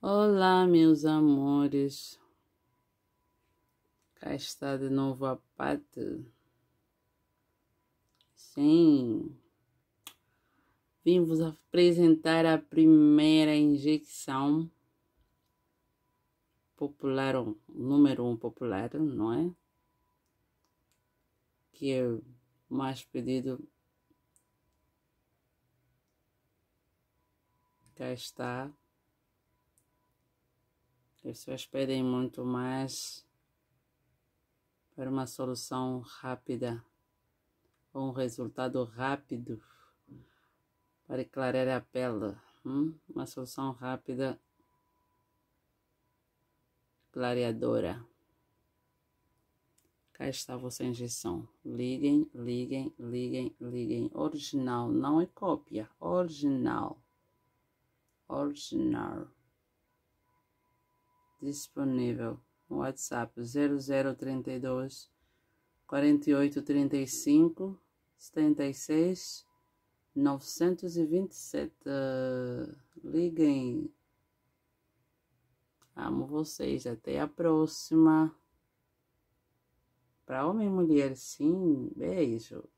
Olá, meus amores. Cá está de novo a Pato. Sim. Vim vos apresentar a primeira injeção popular, número um popular, não é? Que é o mais pedido. Cá está pessoas pedem muito mais para uma solução rápida ou um resultado rápido para clarear a pele. Hum? Uma solução rápida clareadora. Cá está você injeção. Liguem, liguem, liguem, liguem. Original, não é cópia. Original. Original disponível. WhatsApp 0032 4835 76 927. Liguem. Amo vocês. Até a próxima. Para homem e mulher, sim. Beijo.